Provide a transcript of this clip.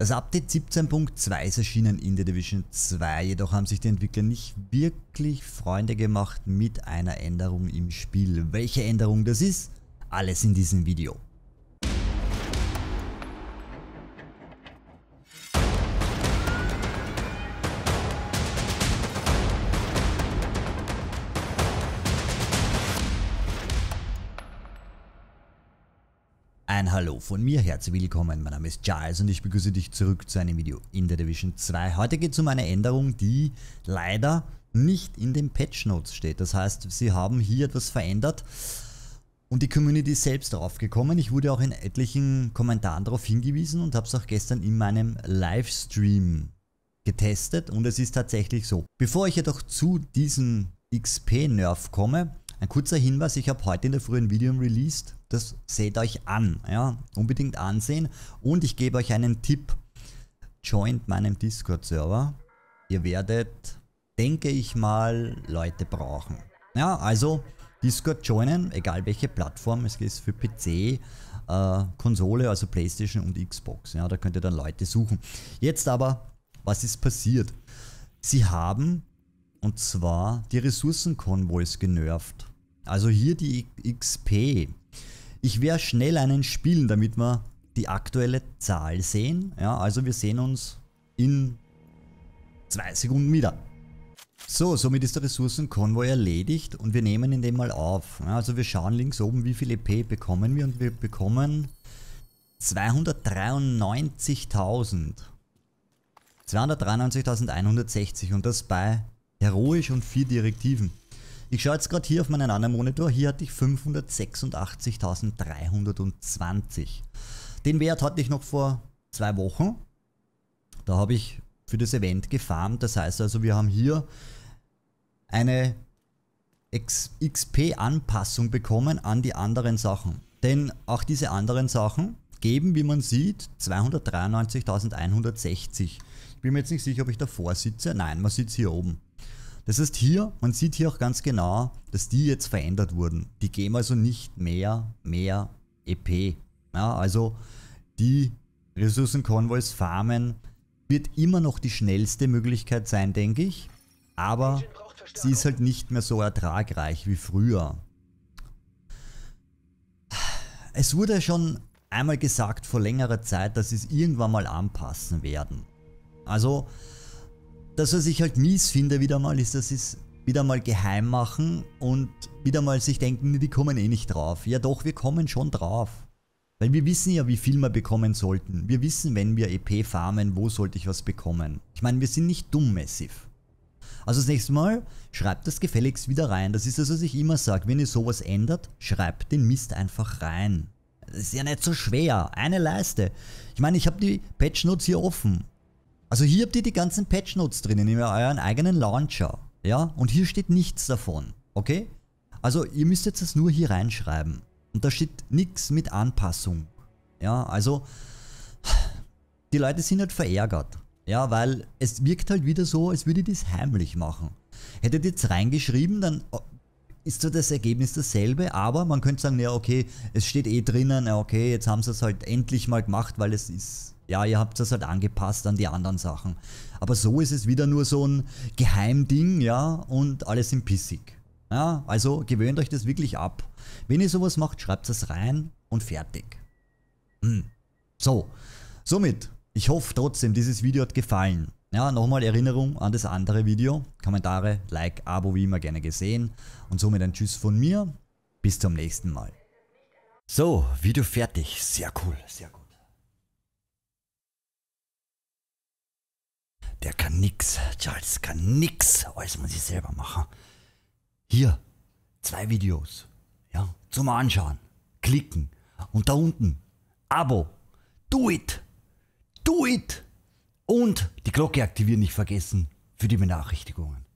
Das Update 17.2 ist erschienen in The Division 2, jedoch haben sich die Entwickler nicht wirklich Freunde gemacht mit einer Änderung im Spiel. Welche Änderung das ist, alles in diesem Video. Ein Hallo von mir, herzlich willkommen, mein Name ist Giles und ich begrüße dich zurück zu einem Video in der Division 2. Heute geht es um eine Änderung, die leider nicht in den Patch Notes steht. Das heißt, sie haben hier etwas verändert und die Community ist selbst darauf gekommen. Ich wurde auch in etlichen Kommentaren darauf hingewiesen und habe es auch gestern in meinem Livestream getestet und es ist tatsächlich so. Bevor ich jedoch zu diesem XP-Nerf komme, ein kurzer Hinweis, ich habe heute in der frühen Video released das seht euch an. Ja? Unbedingt ansehen. Und ich gebe euch einen Tipp. Joint meinem Discord-Server. Ihr werdet, denke ich mal, Leute brauchen. Ja, also Discord joinen, egal welche Plattform. Es ist für PC, äh, Konsole, also Playstation und Xbox. Ja, da könnt ihr dann Leute suchen. Jetzt aber, was ist passiert? Sie haben, und zwar, die Ressourcen-Convoys genervt. Also hier die XP, ich werde schnell einen spielen, damit wir die aktuelle Zahl sehen. Ja, also wir sehen uns in zwei Sekunden wieder. So, somit ist der Ressourcenkonvoi erledigt und wir nehmen ihn dem mal auf. Ja, also wir schauen links oben, wie viel EP bekommen wir und wir bekommen 293.000. 293.160 und das bei heroisch und vier Direktiven. Ich schaue jetzt gerade hier auf meinen anderen Monitor. Hier hatte ich 586.320. Den Wert hatte ich noch vor zwei Wochen. Da habe ich für das Event gefarmt. Das heißt also, wir haben hier eine XP-Anpassung bekommen an die anderen Sachen. Denn auch diese anderen Sachen geben, wie man sieht, 293.160. Ich bin mir jetzt nicht sicher, ob ich davor sitze. Nein, man sitzt hier oben. Das ist hier, man sieht hier auch ganz genau, dass die jetzt verändert wurden. Die geben also nicht mehr, mehr EP. Ja, also die Ressourcen-Convoys farmen wird immer noch die schnellste Möglichkeit sein, denke ich. Aber sie ist halt nicht mehr so ertragreich wie früher. Es wurde schon einmal gesagt vor längerer Zeit, dass sie es irgendwann mal anpassen werden. Also das, was ich halt mies finde wieder mal, ist, dass sie es wieder mal geheim machen und wieder mal sich denken, die kommen eh nicht drauf. Ja doch, wir kommen schon drauf. Weil wir wissen ja, wie viel wir bekommen sollten. Wir wissen, wenn wir EP farmen, wo sollte ich was bekommen. Ich meine, wir sind nicht dumm, Massiv. Also das nächste Mal, schreibt das gefälligst wieder rein. Das ist das, was ich immer sage. Wenn ihr sowas ändert, schreibt den Mist einfach rein. Das ist ja nicht so schwer. Eine Leiste. Ich meine, ich habe die Patch Notes hier offen. Also hier habt ihr die ganzen Patch Notes drinnen in euren eigenen Launcher. Ja, und hier steht nichts davon. Okay? Also ihr müsst jetzt das nur hier reinschreiben. Und da steht nichts mit Anpassung. Ja, also die Leute sind halt verärgert. Ja, weil es wirkt halt wieder so, als würde ich das heimlich machen. Hättet ihr jetzt reingeschrieben, dann ist so das Ergebnis dasselbe, aber man könnte sagen, ja okay, es steht eh drinnen, ja okay, jetzt haben sie es halt endlich mal gemacht, weil es ist, ja, ihr habt das halt angepasst an die anderen Sachen. Aber so ist es wieder nur so ein Geheimding, ja, und alles sind pissig. Ja, also gewöhnt euch das wirklich ab. Wenn ihr sowas macht, schreibt es rein und fertig. Hm. So, somit, ich hoffe trotzdem, dieses Video hat gefallen. Ja, nochmal Erinnerung an das andere Video. Kommentare, Like, Abo wie immer gerne gesehen. Und somit ein Tschüss von mir. Bis zum nächsten Mal. So, Video fertig. Sehr cool, sehr gut. Der kann nix, Charles kann nix. Alles muss ich selber machen. Hier, zwei Videos. Ja, zum Anschauen. Klicken. Und da unten, Abo. Do it. Do it. Und die Glocke aktivieren nicht vergessen für die Benachrichtigungen.